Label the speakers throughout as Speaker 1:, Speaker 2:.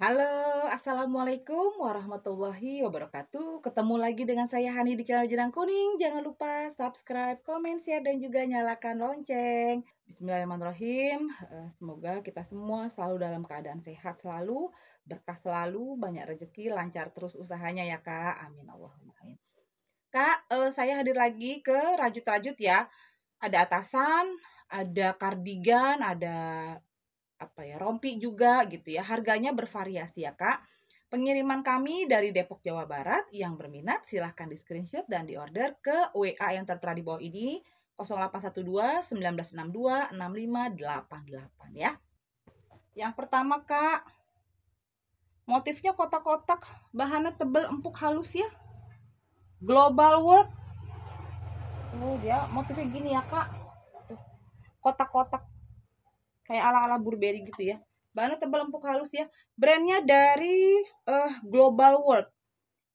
Speaker 1: Halo, Assalamualaikum warahmatullahi wabarakatuh. Ketemu lagi dengan saya Hani di channel Jenang Kuning. Jangan lupa subscribe, komen, share, dan juga nyalakan lonceng. Bismillahirrahmanirrahim. Eh, semoga kita semua selalu dalam keadaan sehat selalu, berkah selalu, banyak rezeki, lancar terus usahanya ya kak. Amin Allahumma amin. Kak, eh, saya hadir lagi ke rajut-rajut ya. Ada atasan, ada kardigan, ada apa ya rompi juga gitu ya harganya bervariasi ya kak pengiriman kami dari Depok Jawa Barat yang berminat silahkan di screenshot dan di order ke WA yang tertera di bawah ini 0812 1962 6588 ya yang pertama kak motifnya kotak-kotak bahannya tebal empuk halus ya global world oh dia motifnya gini ya kak kotak-kotak kayak ala-ala Burberry gitu ya. Bahannya tebal empuk halus ya. Brandnya dari uh, Global World.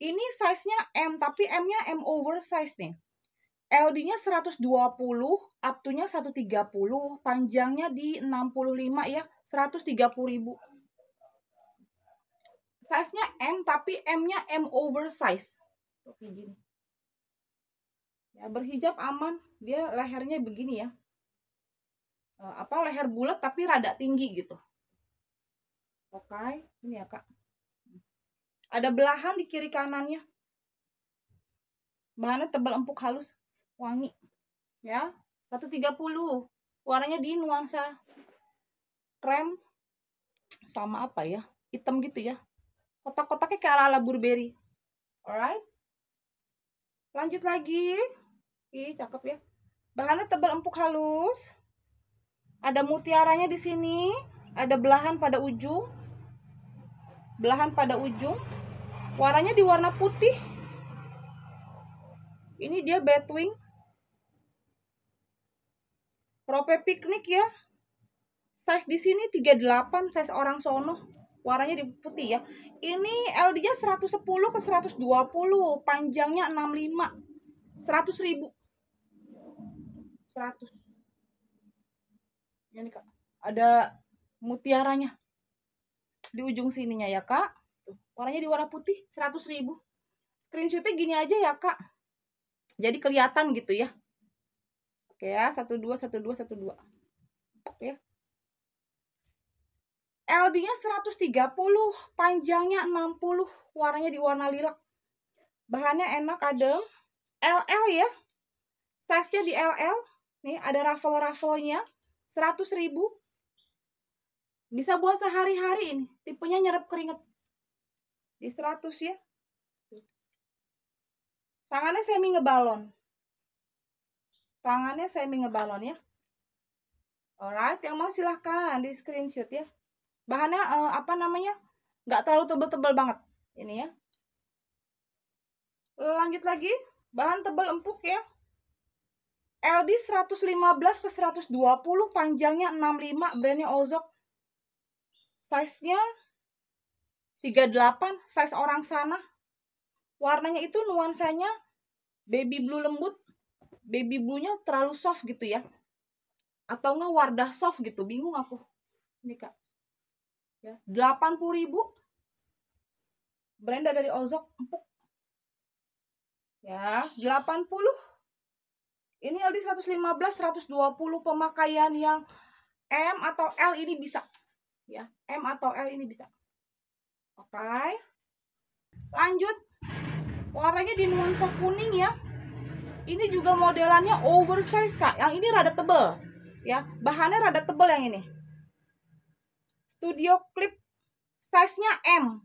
Speaker 1: Ini size-nya M, tapi M-nya M oversize nih. LD-nya 120, up to-nya 130, panjangnya di 65 ya, 130 ribu. Size-nya M, tapi M-nya M oversize. Tuh, kayak gini. Ya, berhijab aman, dia lehernya begini ya. Eh, apa leher bulat tapi rada tinggi gitu. Oke, okay. ini ya kak. Ada belahan di kiri kanannya. Bahannya tebal empuk halus, wangi. Ya, 130. Warnanya di nuansa krem sama apa ya? Hitam gitu ya. Kotak-kotaknya kayak ala-ala Burberry. Alright. Lanjut lagi. Ih, cakep ya. Bahannya tebal empuk halus. Ada mutiaranya di sini, ada belahan pada ujung. Belahan pada ujung. Warnanya di warna putih. Ini dia batwing. prope piknik ya. Size di sini 38, size orang sono. Warnanya di putih ya. Ini LD-nya 110 ke 120, panjangnya 65. 100 ribu. 100 ini kak ada mutiaranya di ujung sininya ya kak Tuh, warnanya di warna putih 100 ribu screenshotnya gini aja ya kak jadi kelihatan gitu ya oke ya satu dua satu dua satu dua oke LD nya 130 panjangnya 60 warnanya di warna lilak bahannya enak ada LL ya size nya di LL nih ada ruffle ruffle-nya. 100 ribu bisa buat sehari-hari ini tipenya nyerap keringat di 100 ya tangannya semi ngebalon tangannya semi ngebalon ya alright yang mau silahkan di screenshot ya bahannya eh, apa namanya nggak terlalu tebel-tebel banget ini ya lanjut lagi bahan tebel empuk ya LD 115 ke 120 panjangnya 65 brandnya Ozok size-nya 38 size orang sana warnanya itu nuansanya baby blue lembut baby blue-nya terlalu soft gitu ya atau nggak wardah soft gitu bingung aku ini kak ya 80 ribu Brenda dari Ozok empuk ya 80 ini LD 115 120 pemakaian yang M atau L ini bisa. Ya, M atau L ini bisa. Oke. Okay. Lanjut. Warnanya di nuansa kuning ya. Ini juga modelannya oversize, Kak. Yang ini rada tebel. Ya, bahannya rada tebel yang ini. Studio clip size-nya M.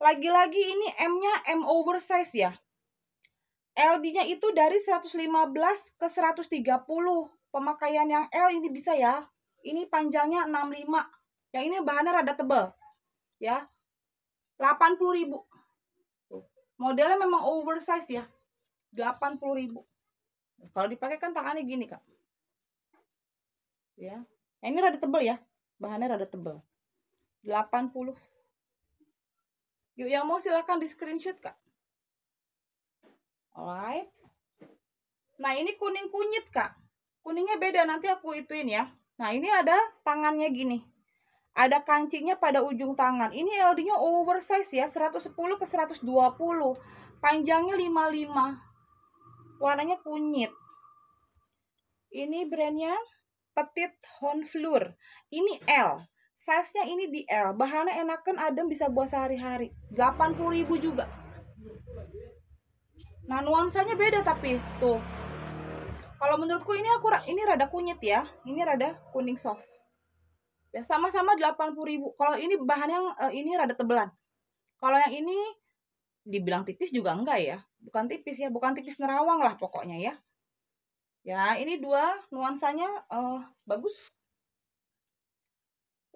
Speaker 1: Lagi-lagi ini M-nya M oversize ya. LD-nya itu dari 115 ke 130 pemakaian yang L ini bisa ya ini panjangnya 65 yang ini bahannya rada tebal ya 80.000 modelnya memang oversize ya 80.000 kalau dipakai kan tangannya gini kak ya yang ini rada tebal ya bahannya rada tebal 80 yuk yang mau silahkan di screenshot kak Alright. Nah, ini kuning kunyit, Kak. Kuningnya beda, nanti aku ituin ya. Nah, ini ada tangannya gini. Ada kancingnya pada ujung tangan. Ini LD-nya oversize ya, 110 ke 120. Panjangnya 55. Warnanya kunyit. Ini brandnya Petit Honfleur. Ini L. Size-nya ini di L. Bahannya enakan adem bisa buat sehari-hari. 80.000 juga. Nah, nuansanya beda tapi tuh. Kalau menurutku ini aku ini rada kunyit ya. Ini rada kuning soft. Ya, sama-sama 80.000. Kalau ini bahan yang uh, ini rada tebelan. Kalau yang ini dibilang tipis juga enggak ya. Bukan tipis ya, bukan tipis nerawang lah pokoknya ya. Ya, ini dua nuansanya uh, bagus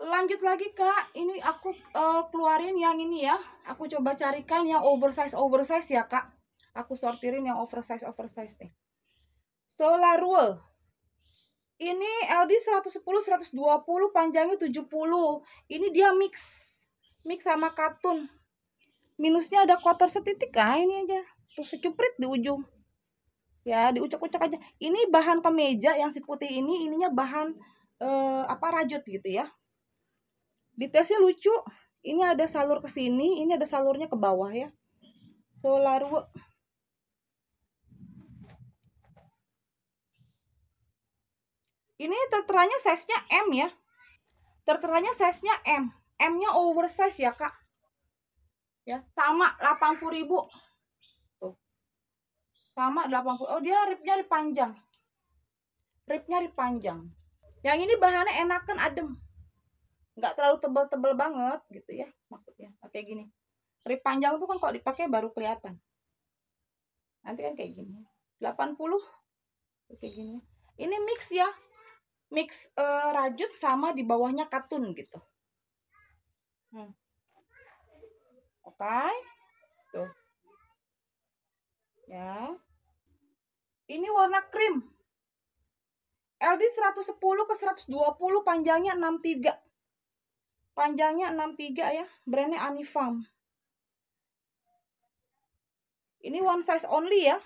Speaker 1: lanjut lagi kak ini aku uh, keluarin yang ini ya aku coba carikan yang oversize oversize ya kak Aku sortirin yang oversize oversize nih. rule. Ini LD 110 120 panjangnya 70. Ini dia mix. Mix sama katun. Minusnya ada kotor setitik ah ini aja. Tuh secuprit di ujung. Ya, diucek-ucek aja. Ini bahan kemeja yang si putih ini ininya bahan eh, apa rajut gitu ya. Di tesnya lucu. Ini ada salur ke sini, ini ada salurnya ke bawah ya. rule. Ini terteranya size-nya M ya. Terteranya size-nya M. M-nya oversize ya, Kak. Ya, sama 80.000. Tuh. Sama 80. Oh, dia ripnya nya panjang. dipanjang. nya panjang. Yang ini bahannya enakan adem. Nggak terlalu tebel-tebel banget gitu ya maksudnya. Oke nah, gini. Rib panjang tuh kan kalau dipakai baru kelihatan. Nanti kan kayak gini. 80 Oke gini. Ini mix ya, mix uh, rajut sama di bawahnya katun gitu. Hmm. Oke. Okay. Tuh. Ya. Ini warna krim. LD 110 ke 120 panjangnya 63. Panjangnya 63 ya. Brandnya Anifam. Ini one size only ya.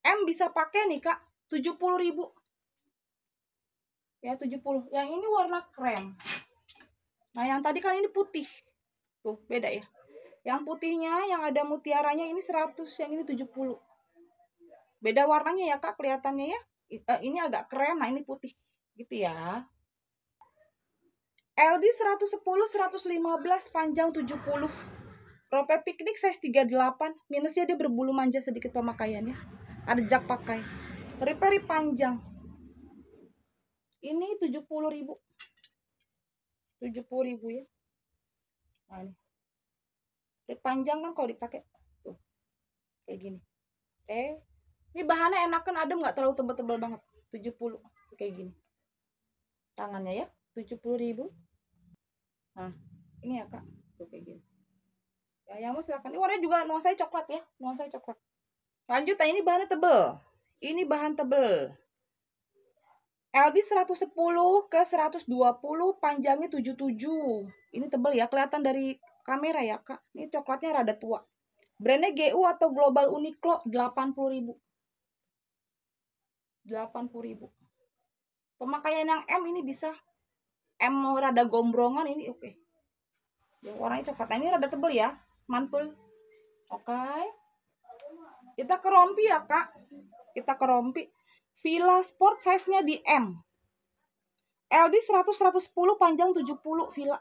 Speaker 1: M bisa pakai nih Kak, 70 ribu ya 70 yang ini warna krem nah yang tadi kan ini putih tuh beda ya yang putihnya yang ada mutiaranya ini 100 yang ini 70 beda warnanya ya kak kelihatannya ya eh, ini agak krem nah ini putih gitu ya LD 110 115 panjang 70 rope piknik size 38 minusnya dia berbulu manja sedikit pemakaiannya ada jak pakai Repair panjang ini 70 ribu. 70 ribu ya. Nah, ini. Klip panjang kan kalau dipakai. Tuh. Kayak gini. Eh, Ini bahannya enak kan adem nggak terlalu tebal-tebal banget. 70. Kayak gini. Tangannya ya. 70 ribu. Nah, ini ya kak. Tuh kayak gini. Ya, yang mau silahkan. Ini warnanya juga nuansanya coklat ya. Nuansanya coklat. Lanjut, nah, ini bahannya tebel. Ini bahan tebel. LB 110 ke 120 panjangnya 77. Ini tebel ya, kelihatan dari kamera ya, Kak. Ini coklatnya rada tua. Brandnya GU atau Global Uniqlo 80.000. 80.000. Pemakaian yang M ini bisa M mau rada gombrongan ini oke. Okay. Yang warnanya coklat nah, ini rada tebel ya, mantul. Oke. Okay. Kita ke ya, Kak. Kita ke Villa Sport size-nya di M. LD 100 110 panjang 70 Villa.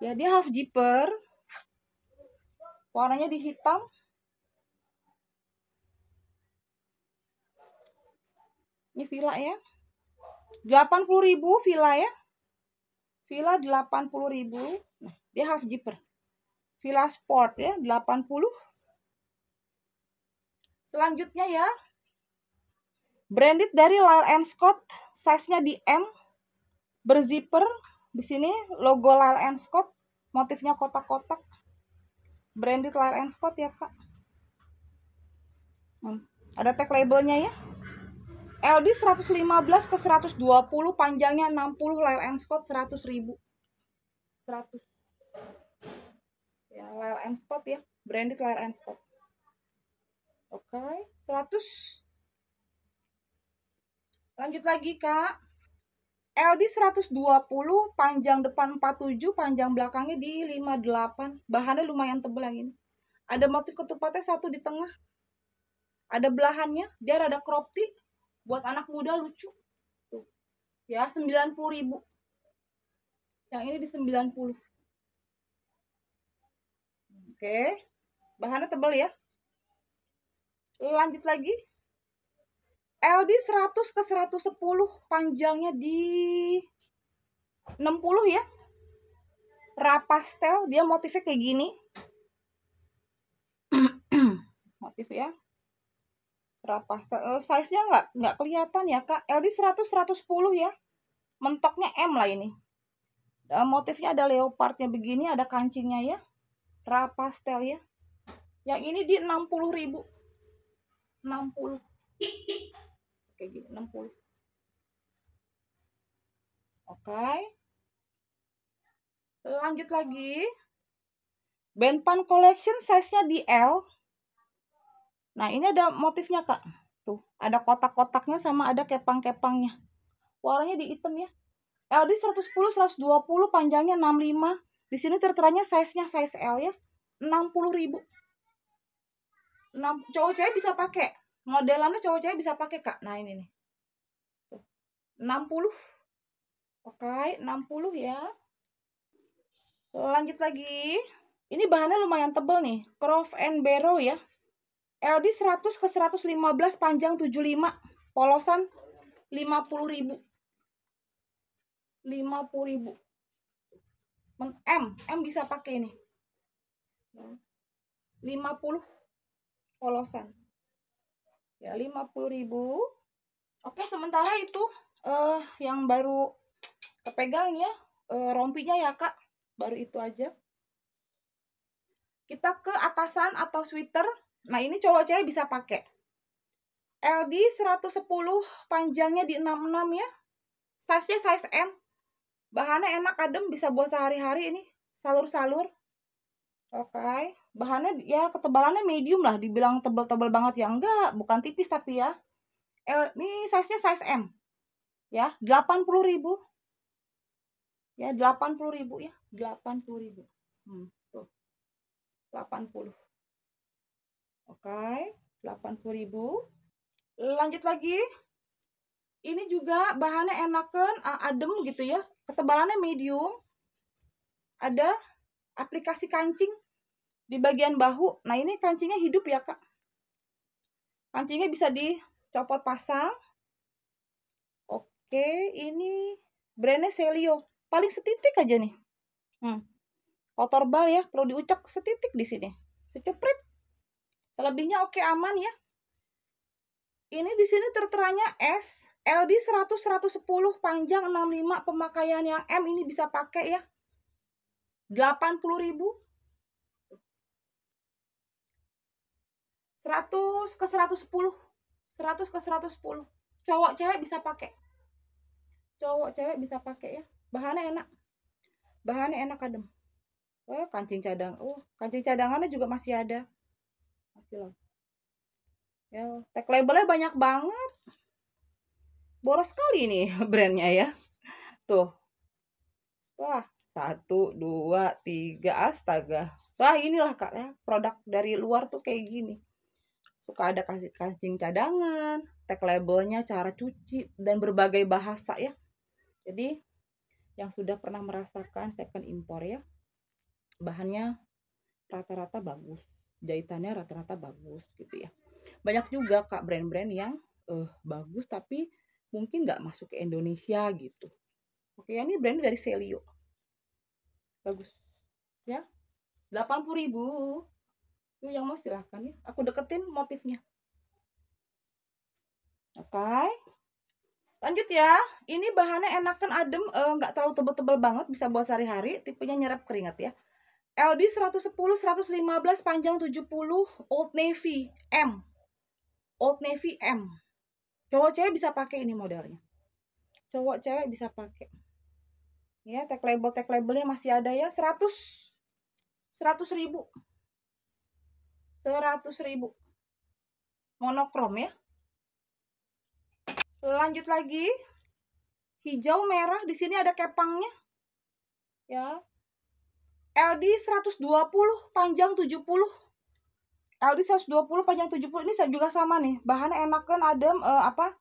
Speaker 1: Ya, dia half zipper. Warnanya di hitam. Ini Villa ya. 80.000 Villa ya. Villa 80.000. Nah, dia half zipper. Villa Sport ya, 80. Selanjutnya ya, Branded dari Lyle Scott, size-nya di M, berzipper. Di sini logo Lyle Scott, motifnya kotak-kotak. Branded Lyle Scott ya, Kak. Hmm. Ada tag labelnya ya. LD 115 ke 120, panjangnya 60, Lyle Scott 100 ribu. 100. Ya, Lyle Scott ya, branded Lyle Scott. Oke, okay. 100 Lanjut lagi, Kak. LD 120, panjang depan 47, panjang belakangnya di 58. Bahannya lumayan tebal yang ini. Ada motif ketupatnya satu di tengah. Ada belahannya, dia ada crop Buat anak muda lucu. Tuh. Ya, 90 ribu. Yang ini di 90. Oke. Bahannya tebal ya. Lanjut lagi. LD 100 ke 110 panjangnya di 60 ya rapastel dia motifnya kayak gini motif ya rapastel uh, eh, size nya nggak nggak kelihatan ya kak LD 100 110 ya mentoknya M lah ini uh, motifnya ada leopardnya begini ada kancingnya ya rapastel ya yang ini di 60 60 kayak gini 60 oke okay. lanjut lagi Benpan Collection size-nya di L nah ini ada motifnya kak tuh ada kotak-kotaknya sama ada kepang-kepangnya warnanya di hitam ya L di 110 120 panjangnya 65 di sini terteranya size-nya size L ya 60 ribu 6, cowok cewek bisa pakai modelannya cowok cewek bisa pakai kak nah ini nih Tuh. 60 okay, 60 ya lanjut lagi ini bahannya lumayan tebel nih Croft and Barrow ya LD 100 ke 115 panjang 75 polosan 50 ribu 50 ribu M M bisa pakai ini 50 polosan ya 50.000 oke sementara itu uh, yang baru kepegang ya uh, rompinya ya kak baru itu aja kita ke atasan atau sweater nah ini cowok cewek bisa pakai LD 110 panjangnya di 66 ya size-nya size M bahannya enak adem bisa buat sehari-hari ini salur-salur oke okay bahannya ya ketebalannya medium lah dibilang tebal-tebal banget ya enggak bukan tipis tapi ya eh, ini size nya size M ya 80 ribu ya 80 ribu ya 80 ribu hmm, tuh 80 oke okay, 80 ribu lanjut lagi ini juga bahannya enakan adem gitu ya ketebalannya medium ada aplikasi kancing di bagian bahu. Nah, ini kancingnya hidup ya, Kak. Kancingnya bisa dicopot pasang. Oke, ini brandnya Celio. Paling setitik aja nih. Hmm. Kotor bal ya, perlu diucek setitik di sini. Secepret. Selebihnya oke aman ya. Ini di sini terteranya S, LD 100 110 panjang 65 pemakaian yang M ini bisa pakai ya. ribu. 100 ke 110 100 ke 110 cowok cewek bisa pakai cowok cewek bisa pakai ya bahannya enak bahannya enak adem oh kancing cadang oh kancing cadangannya juga masih ada masih loh ya tag labelnya banyak banget boros sekali nih brandnya ya tuh wah satu dua tiga astaga wah inilah kak ya produk dari luar tuh kayak gini suka ada kasih kancing cadangan, tag labelnya, cara cuci, dan berbagai bahasa ya. Jadi yang sudah pernah merasakan second impor ya, bahannya rata-rata bagus, jahitannya rata-rata bagus gitu ya. Banyak juga kak brand-brand yang eh, bagus tapi mungkin nggak masuk ke Indonesia gitu. Oke, ya, ini brand dari Celio. Bagus. Ya. 80 ribu Yuk yang mau silahkan ya. Aku deketin motifnya. Oke. Okay. Lanjut ya. Ini bahannya enak kan, adem, eh, nggak e, terlalu tebel-tebel banget, bisa buat sehari-hari, tipenya nyerap keringat ya. LD 110 115 panjang 70 Old Navy M. Old Navy M. Cowok cewek bisa pakai ini modelnya. Cowok cewek bisa pakai. Ya, tag label tag labelnya masih ada ya. 100 100 ribu seratus ribu monokrom ya lanjut lagi hijau merah di sini ada kepangnya ya LD 120 panjang 70 LD 120 panjang 70 ini juga sama nih bahannya enak kan adem uh, apa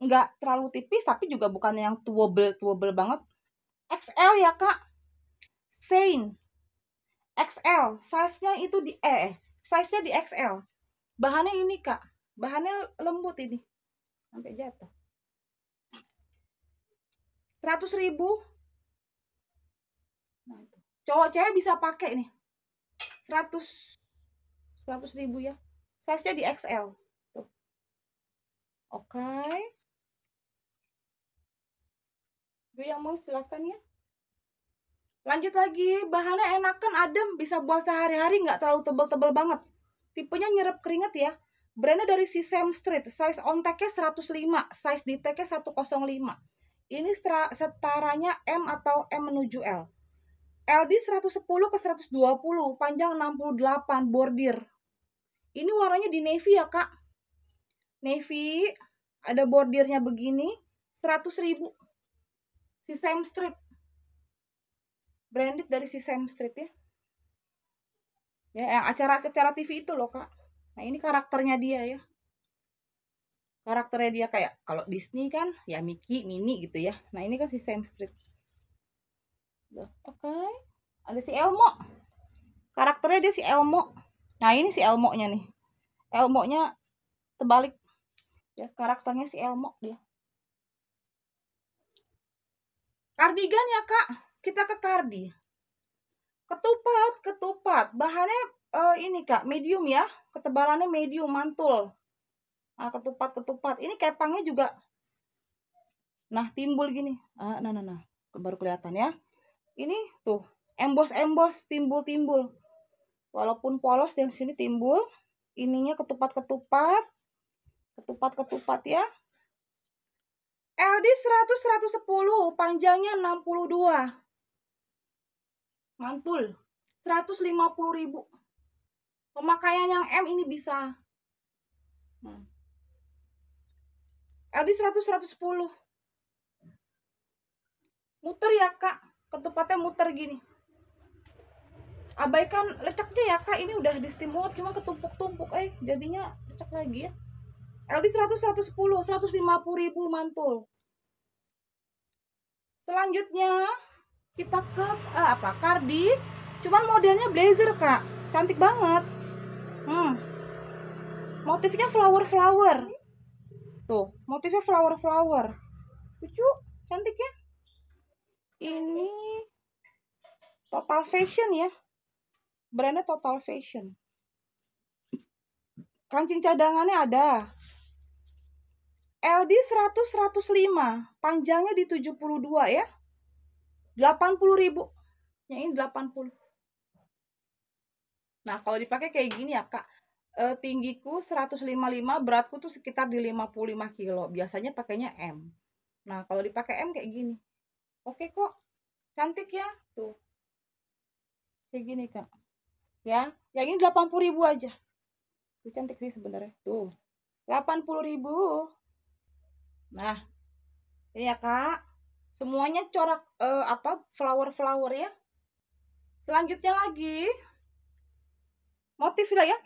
Speaker 1: nggak terlalu tipis tapi juga bukan yang tuobel tuobel banget XL ya kak Sein XL size nya itu di E eh size-nya di XL. Bahannya ini, Kak. Bahannya lembut ini. Sampai jatuh. 100 ribu. Nah, itu. Cowok cewek bisa pakai nih. 100 100 ribu ya. Size-nya di XL. Tuh. Oke. Okay. Gue yang mau silahkan ya. Lanjut lagi, bahannya enakan adem, bisa buat sehari-hari nggak terlalu tebel-tebel banget. Tipenya nyerap keringet ya. Brandnya dari si Sam Street, size on tag-nya 105, size di tag-nya 105. Ini setaranya M atau M menuju L. LD 110 ke 120, panjang 68, bordir. Ini warnanya di navy ya kak. Navy, ada bordirnya begini, 100 ribu. Si Sam Street, branded dari si Sam Street ya ya yang acara-acara TV itu loh kak nah ini karakternya dia ya karakternya dia kayak kalau Disney kan ya Mickey Minnie gitu ya nah ini kan si Sam Street oke okay. ada si Elmo karakternya dia si Elmo nah ini si Elmo nya nih Elmo nya terbalik ya karakternya si Elmo dia kardigan ya kak kita ke Kardi. Ketupat, ketupat. Bahannya uh, ini Kak, medium ya. Ketebalannya medium, mantul. Nah, ketupat, ketupat. Ini kepangnya juga nah timbul gini. Ah, nah, nah, nah. Baru kelihatan ya. Ini tuh, embos-embos, timbul-timbul. Walaupun polos yang sini timbul, ininya ketupat-ketupat. Ketupat-ketupat ya. LD 100 110, panjangnya 62 mantul 150 ribu pemakaian yang M ini bisa LD 100 110 muter ya kak ketupatnya muter gini abaikan lecaknya ya kak ini udah di distimut cuma ketumpuk-tumpuk eh jadinya lecak lagi ya LD 100 110 150 ribu mantul selanjutnya kita ke uh, apa kardi cuman modelnya blazer kak cantik banget hmm motifnya flower flower tuh motifnya flower flower lucu cantik ya ini total fashion ya brandnya total fashion kancing cadangannya ada LD 100 105 panjangnya di 72 ya 80 ribu yang ini 80 nah kalau dipakai kayak gini ya kak e, tinggiku 155 beratku tuh sekitar di 55 kilo biasanya pakainya M nah kalau dipakai M kayak gini oke kok cantik ya tuh kayak gini kak ya yang ini 80 ribu aja tuh cantik sih sebenarnya tuh 80 ribu nah ini ya kak semuanya corak uh, apa flower flower ya selanjutnya lagi motif lah ya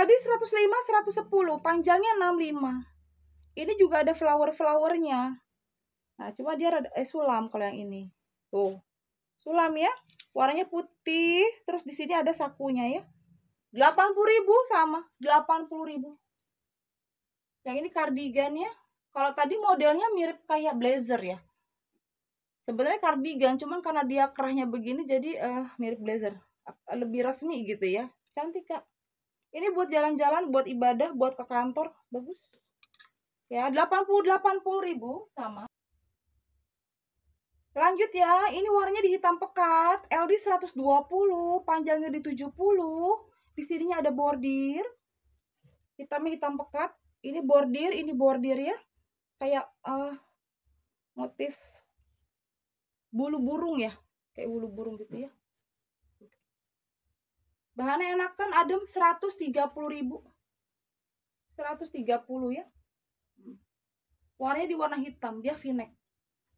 Speaker 1: LD 105 110 panjangnya 65 ini juga ada flower flowernya nah cuma dia rada, eh, sulam kalau yang ini tuh sulam ya warnanya putih terus di sini ada sakunya ya 80.000 sama 80.000 yang ini kardigannya kalau tadi modelnya mirip kayak blazer ya sebenarnya kardigan cuman karena dia kerahnya begini jadi uh, mirip blazer eh, lebih resmi gitu ya cantik kak ini buat jalan-jalan buat ibadah buat ke kantor bagus ya 80 80 ribu sama lanjut ya ini warnanya di hitam pekat LD 120 panjangnya di 70 di sininya ada bordir hitamnya hitam pekat ini bordir ini bordir ya kayak uh, motif bulu burung ya kayak bulu burung gitu ya bahannya enak kan adem 130 ribu 130 ya warnanya di warna hitam dia v-neck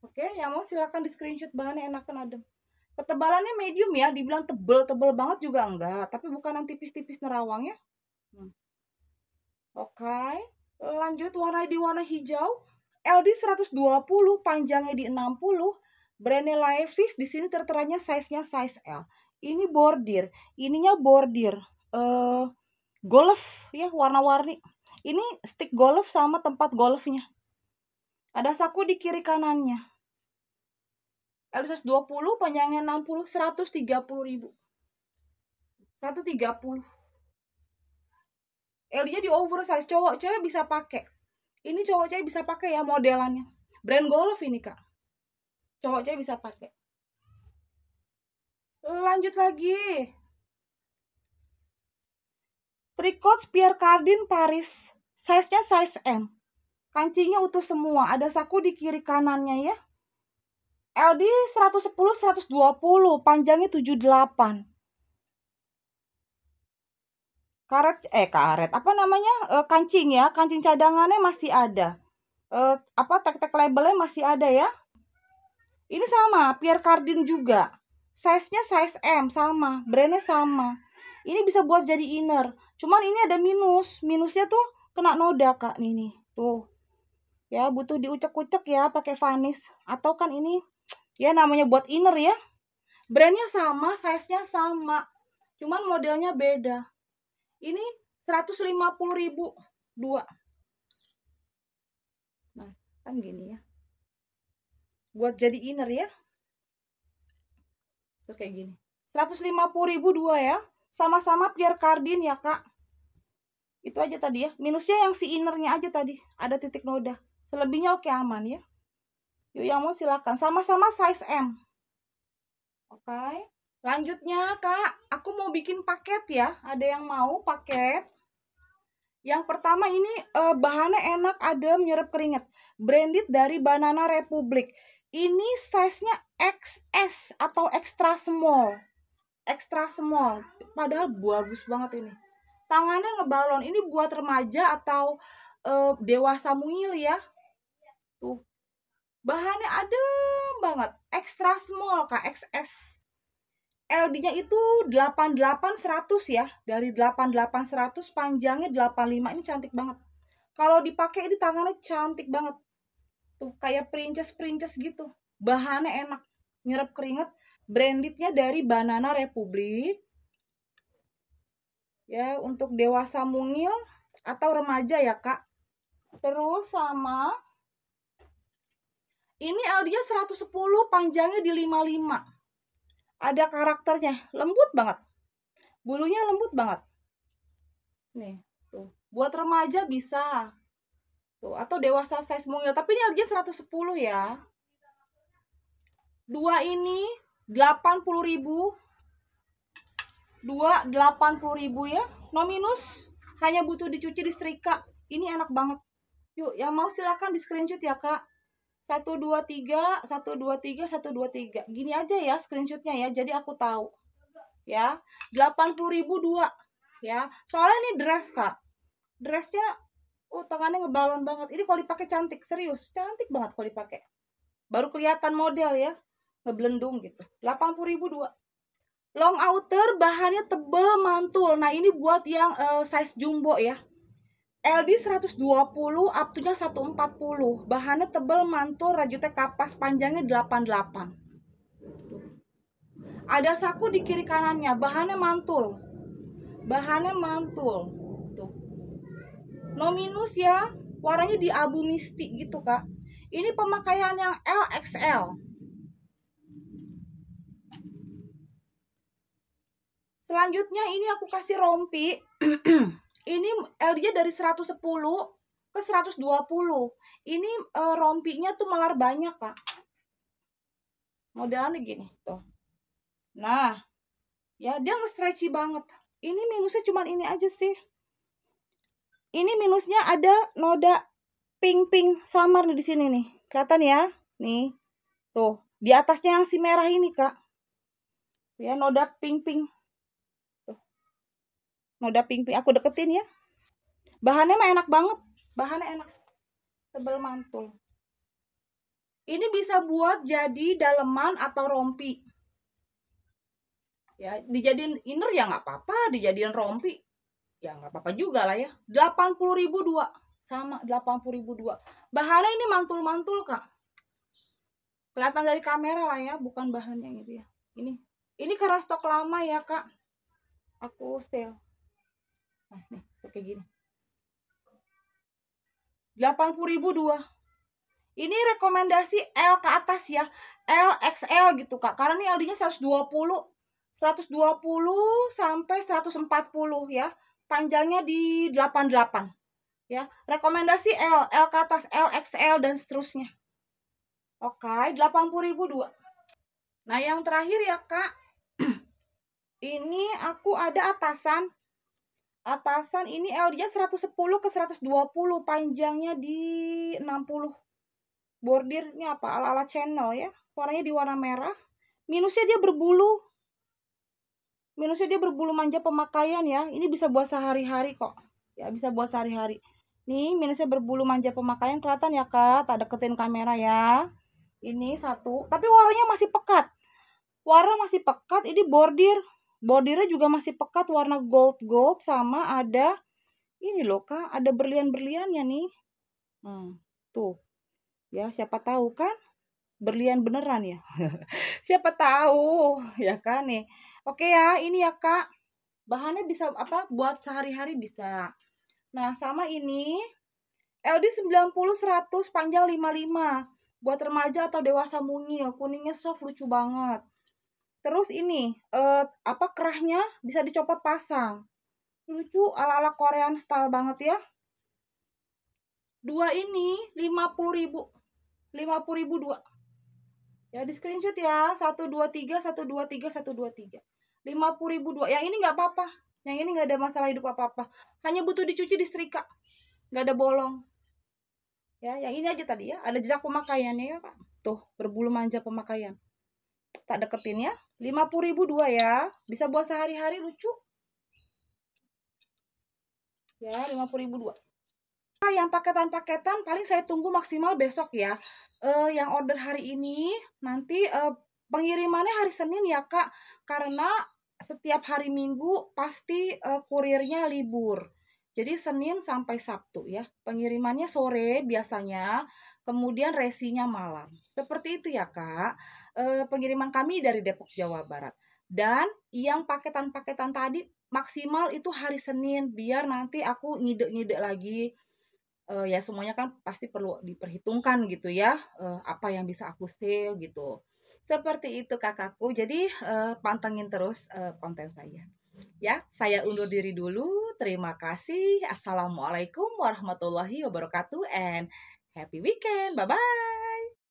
Speaker 1: oke yang mau silahkan di screenshot bahannya enak kan adem ketebalannya medium ya dibilang tebel-tebel banget juga enggak tapi bukan yang tipis-tipis nerawang ya hmm. oke lanjut warna di warna hijau LD 120 panjangnya di 60 Brandnya Levi's di sini terteranya size-nya size L. Ini bordir, ininya bordir. Uh, golf ya warna-warni. Ini stick golf sama tempat golfnya. Ada saku di kiri kanannya. L size 120 panjangnya 60 130 ribu. 130. L-nya di oversize cowok cewek bisa pakai. Ini cowok cewek bisa pakai ya modelannya. Brand golf ini, Kak cowok aja bisa pakai lanjut lagi tricot Pierre Cardin Paris size-nya size M kancingnya utuh semua ada saku di kiri kanannya ya LD 110 120 panjangnya 78 karet eh karet apa namanya e, kancing ya kancing cadangannya masih ada e, apa tag-tag labelnya masih ada ya ini sama, Pierre Cardin juga. Size-nya size M sama, brandnya sama. Ini bisa buat jadi inner. Cuman ini ada minus. Minusnya tuh kena noda, Kak. Nih nih, tuh. Ya, butuh diucek-ucek ya pakai vanis atau kan ini ya namanya buat inner ya. Brandnya sama, size-nya sama. Cuman modelnya beda. Ini 150.000 dua. Nah, kan gini ya buat jadi inner ya Terus kayak gini 150.000 ribu dua ya sama-sama biar cardin ya kak itu aja tadi ya minusnya yang si innernya aja tadi ada titik noda selebihnya oke aman ya yuk yang mau silakan sama-sama size M oke okay. lanjutnya kak aku mau bikin paket ya ada yang mau paket yang pertama ini eh, bahannya enak adem nyerap keringat branded dari Banana Republic ini size-nya XS atau extra small extra small padahal bagus banget ini tangannya ngebalon ini buat remaja atau uh, dewasa mungil ya tuh bahannya adem banget extra small kak XS LD-nya itu 88100 ya dari 88100 panjangnya 85 ini cantik banget kalau dipakai ini tangannya cantik banget tuh kayak princess princess gitu bahannya enak nyerap keringet brandednya dari Banana Republic ya untuk dewasa mungil atau remaja ya kak terus sama ini Aldia 110 panjangnya di 55 ada karakternya lembut banget bulunya lembut banget nih tuh buat remaja bisa Tuh, gitu. atau dewasa size mungil, tapi ini harganya 110 ya. Dua ini 80.000. Dua 80.000 ya. No minus hanya butuh dicuci di setrika. Ini enak banget. Yuk, yang mau silakan di screenshot ya, Kak. 1 1 2 2 3 3 1 2 3. Gini aja ya screenshotnya ya, jadi aku tahu. Ya, 80.000 dua ya. Soalnya ini dress, Kak. Dressnya oh tangannya ngebalon banget ini kalau dipakai cantik serius cantik banget kalau dipakai baru kelihatan model ya ngeblendung gitu 80.000 ribu dua long outer bahannya tebel mantul nah ini buat yang uh, size jumbo ya LD 120 up to 140 bahannya tebel mantul rajutnya kapas panjangnya 88 ada saku di kiri kanannya bahannya mantul bahannya mantul Nominus ya warnanya di abu mistik gitu kak. Ini pemakaian yang LXL. Selanjutnya ini aku kasih rompi. ini l nya dari 110 ke 120. Ini e, rompinya tuh melar banyak, Kak. modelnya gini, tuh. Nah, ya dia nge-stretchy banget. Ini minusnya cuman ini aja sih ini minusnya ada noda pink-pink samar nih di sini nih. Kelihatan ya? Nih. Tuh, di atasnya yang si merah ini, Kak. Ya, noda pink-pink. Tuh. Noda pink-pink aku deketin ya. Bahannya mah enak banget. Bahannya enak. Tebel mantul. Ini bisa buat jadi daleman atau rompi. Ya, dijadiin inner ya nggak apa-apa, dijadiin rompi ya nggak apa-apa juga lah ya 80 ribu dua sama 80 ribu dua bahannya ini mantul-mantul kak kelihatan dari kamera lah ya bukan bahannya gitu ya ini ini karena stok lama ya kak aku sel nah nih kayak gini 80 ribu dua ini rekomendasi L ke atas ya L XL gitu kak karena ini LD nya 120 120 sampai 140 ya panjangnya di 88 ya rekomendasi L L ke atas LXL dan seterusnya oke okay, 80.000 dua nah yang terakhir ya kak ini aku ada atasan atasan ini L dia 110 ke 120 panjangnya di 60 bordirnya apa ala-ala channel ya warnanya di warna merah minusnya dia berbulu Minusnya dia berbulu manja pemakaian ya. Ini bisa buat sehari-hari kok. Ya bisa buat sehari-hari. Nih minusnya berbulu manja pemakaian kelihatan ya kak. Tak deketin kamera ya. Ini satu. Tapi warnanya masih pekat. Warna masih pekat. Ini bordir. Bordirnya juga masih pekat warna gold gold sama ada ini loh kak. Ada berlian berliannya nih. Hmm, tuh. Ya siapa tahu kan berlian beneran ya siapa tahu ya kan nih oke ya ini ya kak bahannya bisa apa buat sehari-hari bisa nah sama ini LD 90 100 panjang 55 buat remaja atau dewasa mungil kuningnya soft lucu banget terus ini eh, apa kerahnya bisa dicopot pasang lucu ala-ala Korean style banget ya dua ini 50.000. 50.000 dua ya di screenshot ya satu dua tiga satu dua tiga satu dua tiga lima puluh ribu dua yang ini nggak apa-apa yang ini nggak ada masalah hidup apa-apa hanya butuh dicuci setrika nggak ada bolong ya yang ini aja tadi ya ada jejak pemakaiannya ya pak tuh berbulu manja pemakaian tak deketin ya lima puluh ribu dua ya bisa buat sehari-hari lucu ya lima puluh ribu dua yang paketan-paketan paling saya tunggu maksimal besok ya. Uh, yang order hari ini nanti uh, pengirimannya hari Senin ya Kak, karena setiap hari Minggu pasti uh, kurirnya libur. Jadi Senin sampai Sabtu ya. Pengirimannya sore biasanya, kemudian resinya malam. Seperti itu ya Kak, uh, pengiriman kami dari Depok, Jawa Barat. Dan yang paketan-paketan tadi maksimal itu hari Senin, biar nanti aku ngide-ngide lagi uh, ya semuanya kan pasti perlu diperhitungkan gitu ya uh, apa yang bisa aku sale gitu seperti itu kakakku jadi uh, pantengin terus uh, konten saya ya saya undur diri dulu terima kasih assalamualaikum warahmatullahi wabarakatuh and happy weekend bye bye